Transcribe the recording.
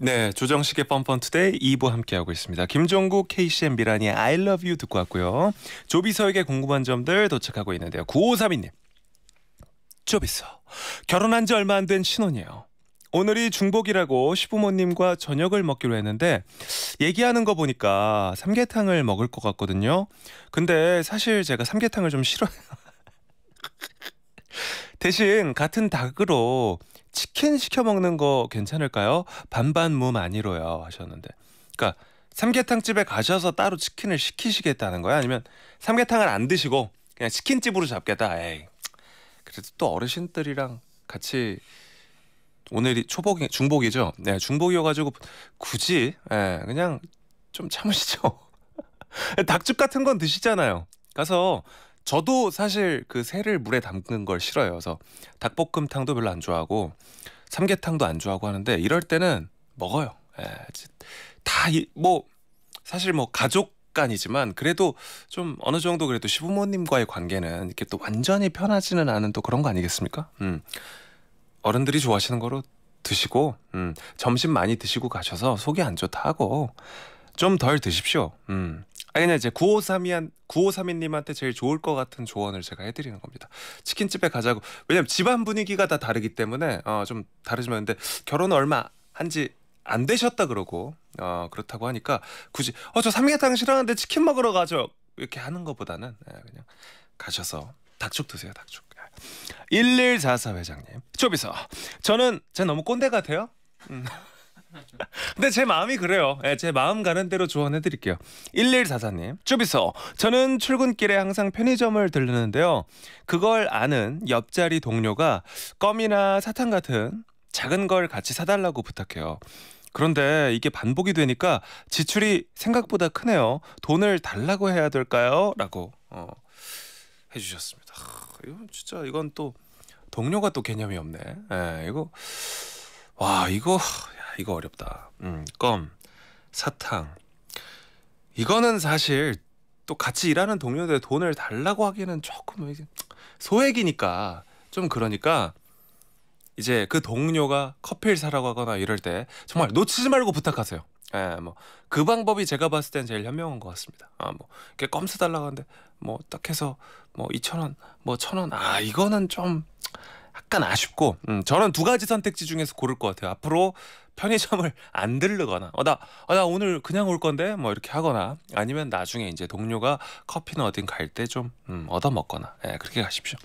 네, 조정식의 뻔뻔 투데이 2부 함께하고 있습니다. 김종국, KCM 미란이의 I love you 듣고 왔고요. 조비서에게 궁금한 점들 도착하고 있는데요. 9532님. 조비서, 결혼한 지 얼마 안 된 신혼이에요. 오늘이 중복이라고 시부모님과 저녁을 먹기로 했는데 얘기하는 거 보니까 삼계탕을 먹을 것 같거든요. 근데 사실 제가 삼계탕을 좀 싫어해요. 대신 같은 닭으로 치킨 시켜 먹는 거 괜찮을까요? 반반 무 아니로요 하셨는데. 그러니까 삼계탕 집에 가셔서 따로 치킨을 시키시겠다는 거야? 아니면 삼계탕을 안 드시고 그냥 치킨집으로 잡겠다. 에이. 그래도 또 어르신들이랑 같이 오늘이 초복 중복이죠. 네, 중복이어가지고 굳이 예, 그냥 좀 참으시죠. 닭집 같은 건 드시잖아요. 가서 저도 사실 그 새를 물에 담근걸 싫어요. 그래서 닭볶음탕도 별로 안 좋아하고 삼계탕도 안 좋아하고 하는데 이럴 때는 먹어요. 예, 다뭐 사실 뭐 가족 간이지만 그래도 좀 어느 정도 그래도 시부모님과의 관계는 이렇게 또 완전히 편하지는 않은 또 그런 거 아니겠습니까? 음. 어른들이 좋아하시는 거로 드시고 음. 점심 많이 드시고 가셔서 속이 안 좋다 하고 좀 덜 드십시오. 음. 아니면 이제 9532한 9532님한테 제일 좋을 것 같은 조언을 제가 해드리는 겁니다. 치킨집에 가자고 왜냐면 집안 분위기가 다 다르기 때문에 어, 좀 다르지만 근데 결혼 얼마 한지 안 되셨다 그러고 어, 그렇다고 하니까 굳이 어저 삼계탕 싫어하는데 치킨 먹으러 가죠 이렇게 하는 것보다는 예, 그냥 가셔서 닭죽 드세요 닭죽 1144 예. 회장님 초비서 저는 제 너무 꼰대 같아요 음. 근데 제 마음이 그래요. 네, 제 마음 가는 대로 조언해 드릴게요. 1144님. 쭈비서 저는 출근길에 항상 편의점을 들르는데요. 그걸 아는 옆자리 동료가 껌이나 사탕 같은 작은 걸 같이 사달라고 부탁해요. 그런데 이게 반복이 되니까 지출이 생각보다 크네요. 돈을 달라고 해야 될까요? 라고 어, 해주셨습니다. 이건 진짜 이건 또 동료가 또 개념이 없네. 에, 예, 이거 와 이거 이거 어렵다. 음, 껌, 사탕. 이거는 사실 또 같이 일하는 동료들 돈을 달라고 하기에는 조금 소액이니까 좀 그러니까 이제 그 동료가 커피를 사라고 하거나 이럴 때 정말 놓치지 말고 부탁하세요. 예, 뭐그 방법이 제가 봤을 땐 제일 현명한 것 같습니다. 아, 뭐 이렇게 껌 사달라고 하는데 뭐딱 해서 뭐 2천 원, 뭐천 원, 아 이거는 좀 약간 아쉽고 음, 저는 두 가지 선택지 중에서 고를 것 같아요. 앞으로 편의점을 안 들르거나 어, 나, 어, 나 오늘 그냥 올 건데 뭐 이렇게 하거나 아니면 나중에 이제 동료가 커피는 어딘 갈 때 좀 음, 얻어먹거나 예, 그렇게 가십시오.